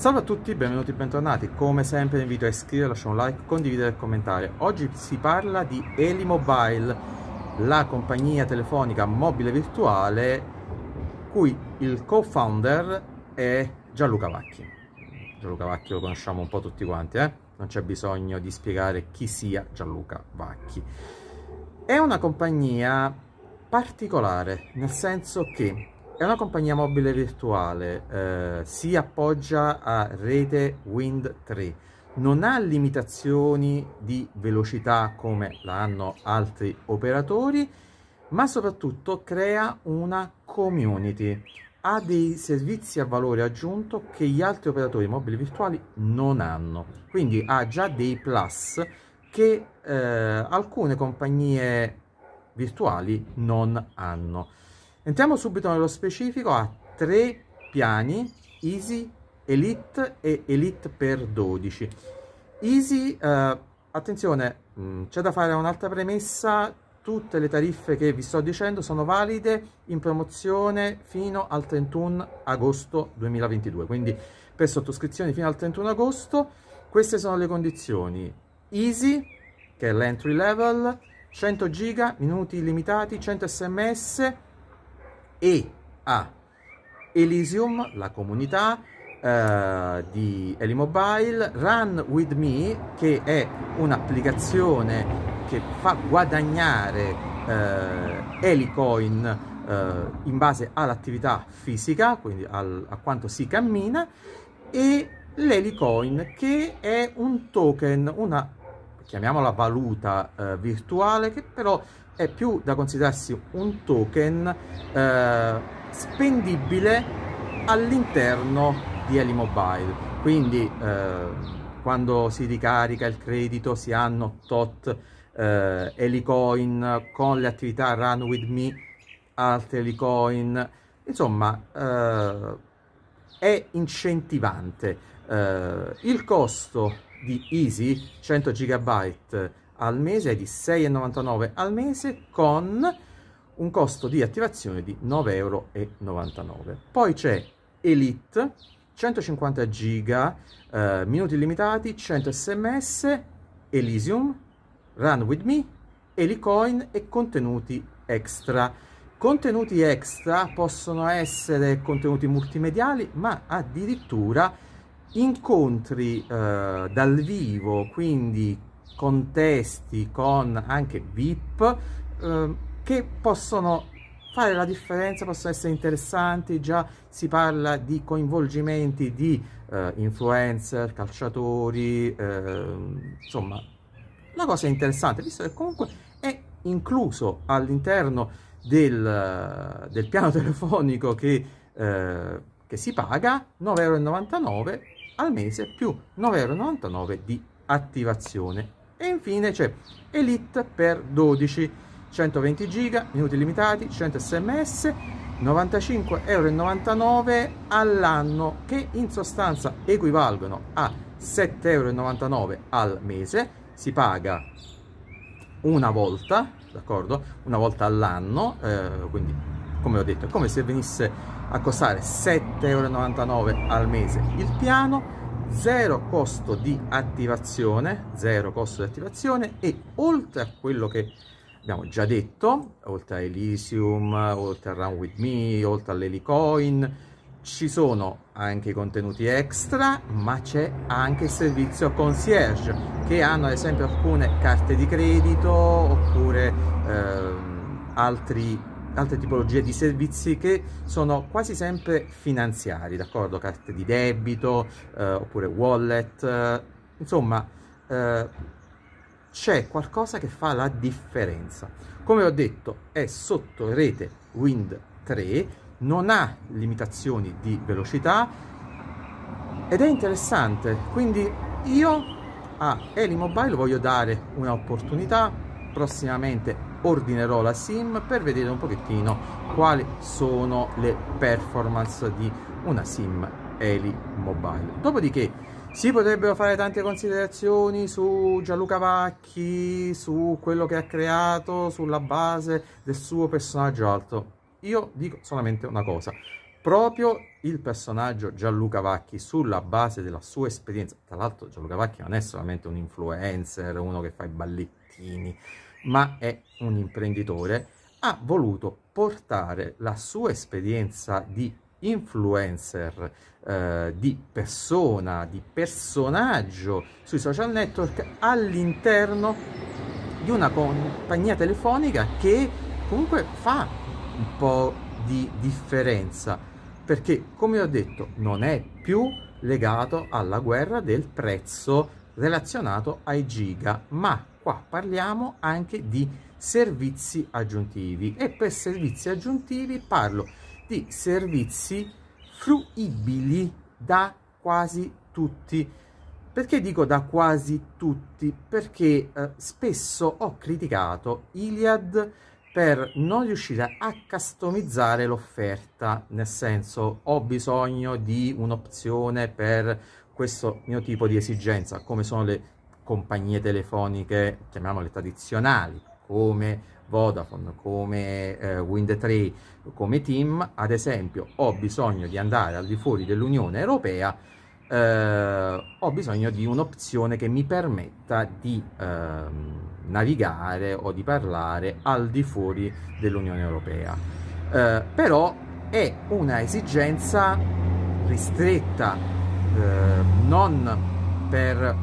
Salve a tutti, benvenuti e bentornati. Come sempre vi invito a iscrivervi, lasciare un like, condividere e commentare. Oggi si parla di Elimobile, la compagnia telefonica mobile virtuale cui il co-founder è Gianluca Vacchi. Gianluca Vacchi lo conosciamo un po' tutti quanti, eh? Non c'è bisogno di spiegare chi sia Gianluca Vacchi. È una compagnia particolare, nel senso che è una compagnia mobile virtuale, eh, si appoggia a rete Wind 3, non ha limitazioni di velocità come la hanno altri operatori, ma soprattutto crea una community, ha dei servizi a valore aggiunto che gli altri operatori mobili virtuali non hanno, quindi ha già dei plus che eh, alcune compagnie virtuali non hanno. Entriamo subito nello specifico, a tre piani, Easy, Elite e Elite per 12. Easy, eh, attenzione, mm, c'è da fare un'altra premessa, tutte le tariffe che vi sto dicendo sono valide in promozione fino al 31 agosto 2022, quindi per sottoscrizioni fino al 31 agosto, queste sono le condizioni. Easy, che è l'entry level, 100 giga, minuti illimitati, 100 sms, e a Elysium, la comunità eh, di Elimobile, Run With Me, che è un'applicazione che fa guadagnare eh, Helicoin eh, in base all'attività fisica, quindi al, a quanto si cammina, e l'Elicoin, che è un token, una chiamiamola valuta eh, virtuale, che però è più da considerarsi un token eh, spendibile all'interno di Elimobile. Quindi eh, quando si ricarica il credito si hanno tot eh, Helicoin con le attività Run With Me, altri Helicoin, insomma eh, è incentivante. Eh, il costo di Easy 100 GB al mese è di 6,99 al mese con un costo di attivazione di 9,99 euro. Poi c'è Elite, 150 giga, eh, minuti limitati, 100 sms, Elysium, Run With Me, Helicoin e contenuti extra. Contenuti extra possono essere contenuti multimediali, ma addirittura incontri eh, dal vivo, quindi contesti con anche VIP eh, che possono fare la differenza, possono essere interessanti, già si parla di coinvolgimenti di eh, influencer, calciatori, eh, insomma la cosa è interessante visto che comunque è incluso all'interno del, del, piano telefonico che, eh, che si paga 9,99 euro al mese più 9,99 euro di attivazione e infine c'è Elite per 12, 120 giga, minuti limitati, 100 sms, 95,99€ all'anno che in sostanza equivalgono a 7,99€ al mese, si paga una volta, d'accordo? Una volta all'anno, eh, quindi come ho detto, è come se venisse a costare 7,99€ al mese il piano, zero costo di attivazione, zero costo di attivazione e oltre a quello che abbiamo già detto, oltre a Elysium, oltre a Run With Me, oltre all'Helicoin, ci sono anche i contenuti extra, ma c'è anche il servizio concierge, che hanno ad esempio alcune carte di credito oppure eh, altri altre tipologie di servizi che sono quasi sempre finanziari, d'accordo? Carte di debito, eh, oppure wallet, eh, insomma eh, c'è qualcosa che fa la differenza. Come ho detto è sotto rete Wind 3, non ha limitazioni di velocità ed è interessante, quindi io a Elimobile voglio dare un'opportunità, prossimamente ordinerò la sim per vedere un pochettino quali sono le performance di una sim Eli Mobile. Dopodiché si potrebbero fare tante considerazioni su Gianluca Vacchi, su quello che ha creato, sulla base del suo personaggio alto. Io dico solamente una cosa, proprio il personaggio Gianluca Vacchi sulla base della sua esperienza. Tra l'altro Gianluca Vacchi non è solamente un influencer, uno che fa i ballettini, ma è un imprenditore, ha voluto portare la sua esperienza di influencer, eh, di persona, di personaggio sui social network all'interno di una compagnia telefonica che comunque fa un po' di differenza perché come ho detto non è più legato alla guerra del prezzo relazionato ai giga ma qua parliamo anche di servizi aggiuntivi e per servizi aggiuntivi parlo di servizi fruibili da quasi tutti perché dico da quasi tutti perché eh, spesso ho criticato Iliad per non riuscire a customizzare l'offerta, nel senso ho bisogno di un'opzione per questo mio tipo di esigenza, come sono le compagnie telefoniche, chiamiamole tradizionali, come Vodafone, come eh, Wind 3, come Team, ad esempio ho bisogno di andare al di fuori dell'Unione Europea eh, ho bisogno di un'opzione che mi permetta di eh, navigare o di parlare al di fuori dell'Unione Europea. Eh, però è una esigenza ristretta, eh, non per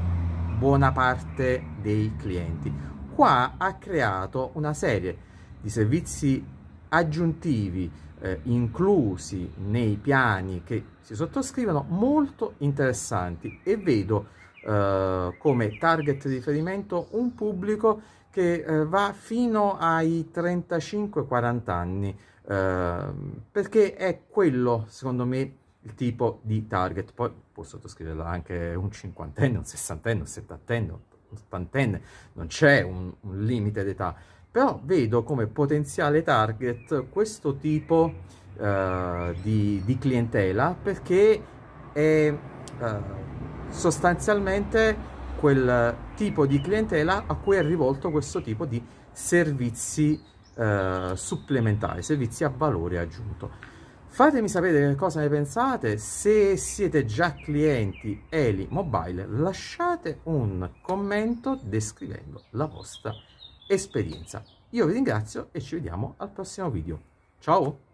buona parte dei clienti. Qua ha creato una serie di servizi aggiuntivi eh, inclusi nei piani che si sottoscrivono molto interessanti e vedo eh, come target di riferimento un pubblico che eh, va fino ai 35-40 anni eh, perché è quello secondo me il tipo di target poi può sottoscriverlo anche un cinquantenne, un sessantenne, un settantenne, un ottantenne non c'è un, un limite d'età però vedo come potenziale target questo tipo eh, di, di, clientela perché è eh, sostanzialmente quel tipo di clientela a cui è rivolto questo tipo di servizi eh, supplementari, servizi a valore aggiunto. Fatemi sapere che cosa ne pensate, se siete già clienti Eli Mobile lasciate un commento descrivendo la vostra esperienza. Io vi ringrazio e ci vediamo al prossimo video. Ciao!